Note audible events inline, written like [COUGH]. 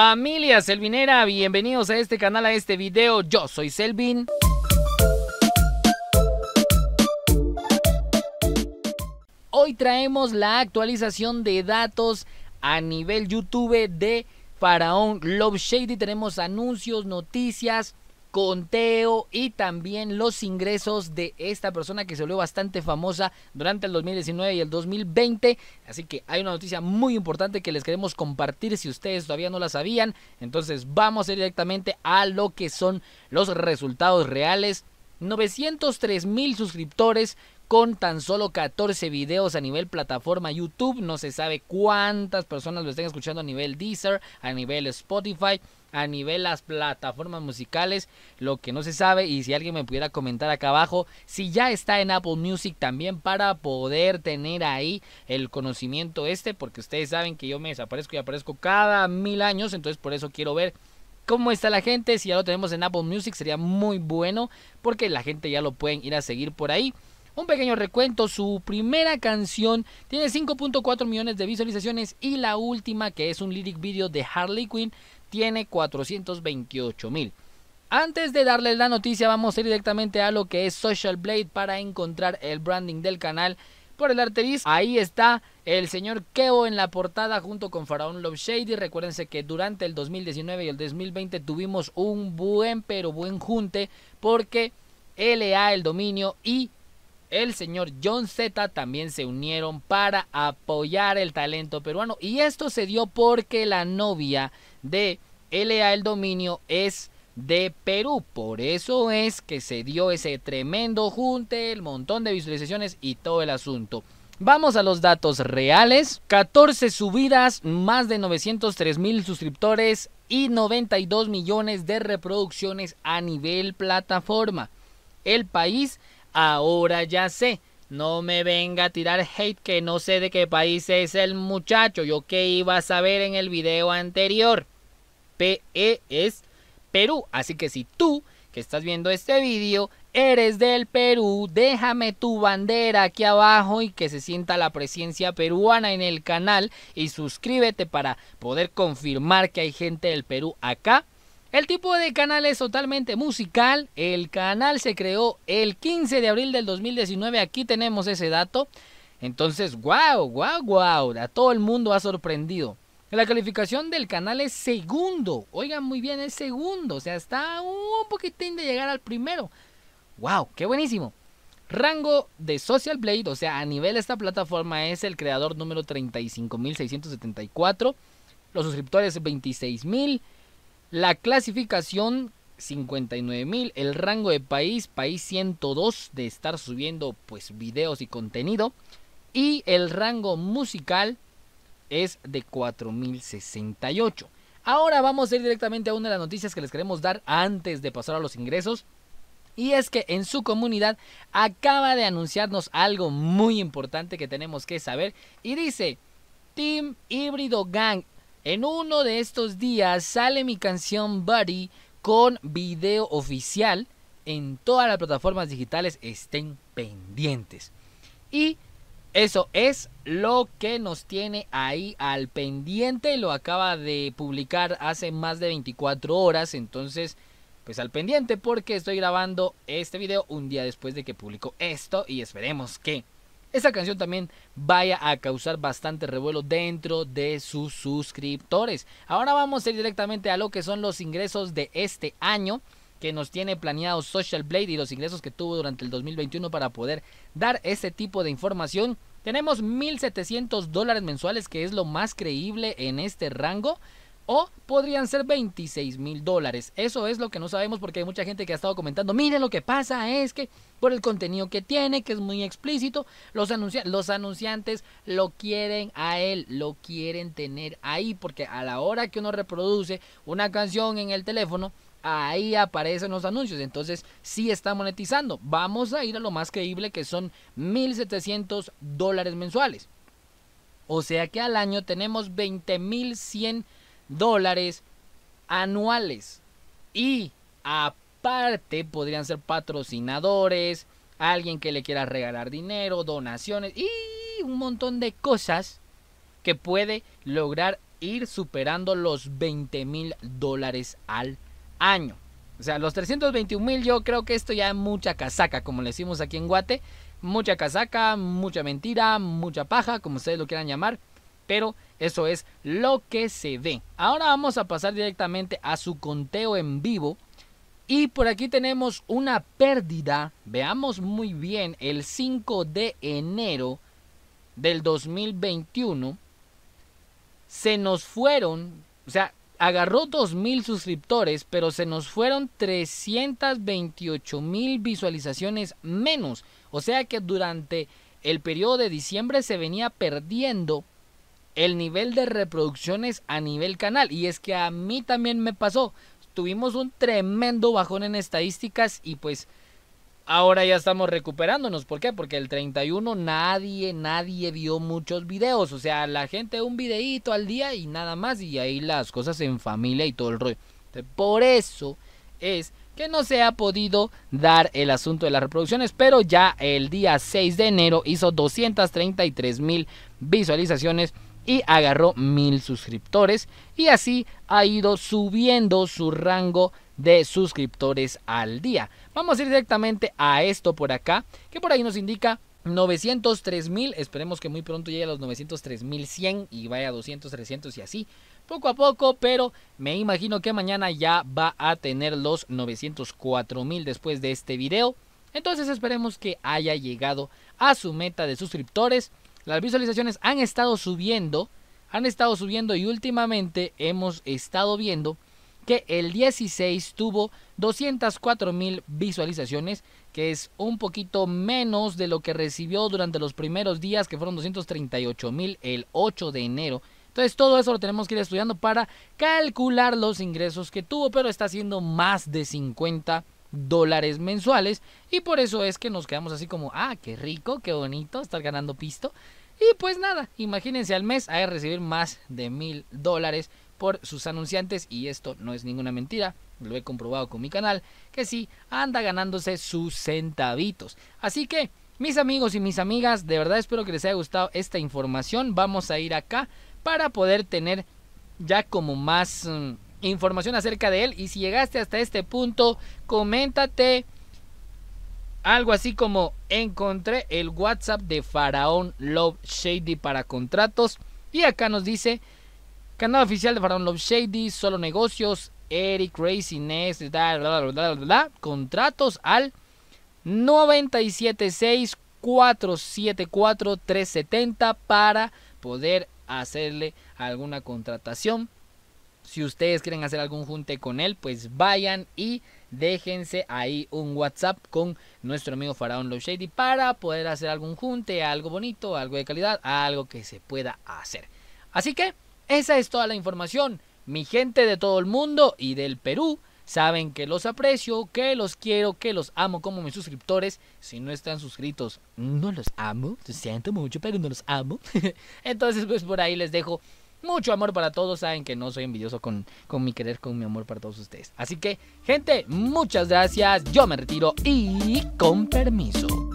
Familia Selvinera, bienvenidos a este canal, a este video. Yo soy Selvin. Hoy traemos la actualización de datos a nivel YouTube de Faraón Love Shady. Tenemos anuncios, noticias, conteo y también los ingresos de esta persona que se volvió bastante famosa durante el 2019 y el 2020. Así que hay una noticia muy importante que les queremos compartir si ustedes todavía no la sabían. Entonces vamos a ir directamente a lo que son los resultados reales. 903 mil suscriptores con tan solo 14 videos a nivel plataforma YouTube. No se sabe cuántas personas lo estén escuchando a nivel Deezer, a nivel Spotify, a nivel las plataformas musicales. Lo que no se sabe y si alguien me pudiera comentar acá abajo, si ya está en Apple Music también para poder tener ahí el conocimiento este, porque ustedes saben que yo me desaparezco y aparezco cada mil años, entonces por eso quiero ver cómo está la gente. Si ya lo tenemos en Apple Music sería muy bueno porque la gente ya lo pueden ir a seguir por ahí. Un pequeño recuento, su primera canción tiene 5.4 millones de visualizaciones y la última, que es un lyric video de Harley Quinn, tiene 428 mil. Antes de darles la noticia, vamos a ir directamente a lo que es Social Blade para encontrar el branding del canal por el Arteris. Ahí está el señor Keo en la portada junto con Faraón Love Shady. Recuérdense que durante el 2019 y el 2020 tuvimos un buen pero buen junte porque LA, el dominio, y el señor John Z también se unieron para apoyar el talento peruano. Y esto se dio porque la novia de LA El Dominio es de Perú. Por eso es que se dio ese tremendo junte, el montón de visualizaciones y todo el asunto. Vamos a los datos reales. 14 subidas, más de 903 mil suscriptores y 92 millones de reproducciones a nivel plataforma. El país Ahora ya sé. No me venga a tirar hate que no sé de qué país es el muchacho. Yo que iba a saber en el video anterior. PE es Perú. Así que si tú que estás viendo este video eres del Perú, déjame tu bandera aquí abajo y que se sienta la presencia peruana en el canal y suscríbete para poder confirmar que hay gente del Perú acá el tipo de canal es totalmente musical. El canal se creó el 15 de abril del 2019. Aquí tenemos ese dato. Entonces, wow, wow, wow. A todo el mundo ha sorprendido. La calificación del canal es segundo. Oigan muy bien, es segundo. O sea, está un poquitín de llegar al primero. Wow, qué buenísimo. Rango de Social Blade, o sea, a nivel de esta plataforma es el creador número 35.674. Los suscriptores 26.000. La clasificación 59.000, el rango de país, país 102 de estar subiendo pues videos y contenido y el rango musical es de 4068. Ahora vamos a ir directamente a una de las noticias que les queremos dar antes de pasar a los ingresos. Y es que en su comunidad acaba de anunciarnos algo muy importante que tenemos que saber. Y dice, Team Híbrido Gang en uno de estos días sale mi canción Buddy con video oficial en todas las plataformas digitales. Estén pendientes. Y eso es lo que nos tiene ahí al pendiente. Lo acaba de publicar hace más de 24 horas. Entonces, pues al pendiente porque estoy grabando este video un día después de que publico esto y esperemos que esa canción también vaya a causar bastante revuelo dentro de sus suscriptores. Ahora vamos a ir directamente a lo que son los ingresos de este año que nos tiene planeado Social Blade y los ingresos que tuvo durante el 2021 para poder dar ese tipo de información. Tenemos 1.700 dólares mensuales que es lo más creíble en este rango o podrían ser 26 mil dólares. Eso es lo que no sabemos porque hay mucha gente que ha estado comentando, miren lo que pasa es que por el contenido que tiene, que es muy explícito, los, los anunciantes lo quieren a él, lo quieren tener ahí, porque a la hora que uno reproduce una canción en el teléfono, ahí aparecen los anuncios. Entonces, sí está monetizando. Vamos a ir a lo más creíble que son 1.700 dólares mensuales. O sea que al año tenemos 20.100 dólares dólares anuales. Y aparte podrían ser patrocinadores, alguien que le quiera regalar dinero, donaciones y un montón de cosas que puede lograr ir superando los 20 mil dólares al año. O sea, los 321 mil yo creo que esto ya es mucha casaca, como le decimos aquí en Guate. Mucha casaca, mucha mentira, mucha paja, como ustedes lo quieran llamar. Pero eso es lo que se ve. Ahora vamos a pasar directamente a su conteo en vivo. Y por aquí tenemos una pérdida, veamos muy bien, el 5 de enero del 2021. Se nos fueron, o sea, agarró 2.000 suscriptores, pero se nos fueron 328.000 visualizaciones menos. O sea que durante el periodo de diciembre se venía perdiendo el nivel de reproducciones a nivel canal. Y es que a mí también me pasó. Tuvimos un tremendo bajón en estadísticas y pues ahora ya estamos recuperándonos. ¿Por qué? Porque el 31 nadie, nadie vio muchos videos. O sea, la gente un videíto al día y nada más. Y ahí las cosas en familia y todo el rollo. por eso es que no se ha podido dar el asunto de las reproducciones, pero ya el día 6 de enero hizo 233 mil visualizaciones y agarró mil suscriptores y así ha ido subiendo su rango de suscriptores al día. Vamos a ir directamente a esto por acá, que por ahí nos indica 903 mil, esperemos que muy pronto llegue a los 903 mil y vaya a 200, 300 y así, poco a poco, pero me imagino que mañana ya va a tener los 904 mil después de este video. Entonces esperemos que haya llegado a su meta de suscriptores las visualizaciones han estado subiendo, han estado subiendo y últimamente hemos estado viendo que el 16 tuvo 204 mil visualizaciones, que es un poquito menos de lo que recibió durante los primeros días, que fueron 238 mil el 8 de enero. Entonces todo eso lo tenemos que ir estudiando para calcular los ingresos que tuvo, pero está haciendo más de 50 dólares mensuales y por eso es que nos quedamos así como, ah, qué rico, qué bonito estar ganando pisto. Y pues nada, imagínense al mes hay recibir más de mil dólares por sus anunciantes y esto no es ninguna mentira. Lo he comprobado con mi canal, que sí, anda ganándose sus centavitos. Así que, mis amigos y mis amigas, de verdad espero que les haya gustado esta información. Vamos a ir acá para poder tener ya como más mm, información acerca de él. Y si llegaste hasta este punto, coméntate algo así como encontré el WhatsApp de Faraón Love Shady para contratos. Y acá nos dice, canal oficial de Faraón Love Shady, solo negocios, Eric da, bla, bla, contratos al 976-474-370 para poder hacerle alguna contratación. Si ustedes quieren hacer algún junte con él, pues vayan y déjense ahí un WhatsApp con nuestro amigo Faraón Love Shady para poder hacer algún junte, algo bonito, algo de calidad, algo que se pueda hacer. Así que esa es toda la información. Mi gente de todo el mundo y del Perú saben que los aprecio, que los quiero, que los amo como mis suscriptores. Si no están suscritos, no los amo. Se siento mucho, pero no los amo. [LAUGHS] Entonces, pues por ahí les dejo mucho amor para todos, saben que no soy envidioso con, con mi querer, con mi amor para todos ustedes. Así que, gente, muchas gracias, yo me retiro y con permiso.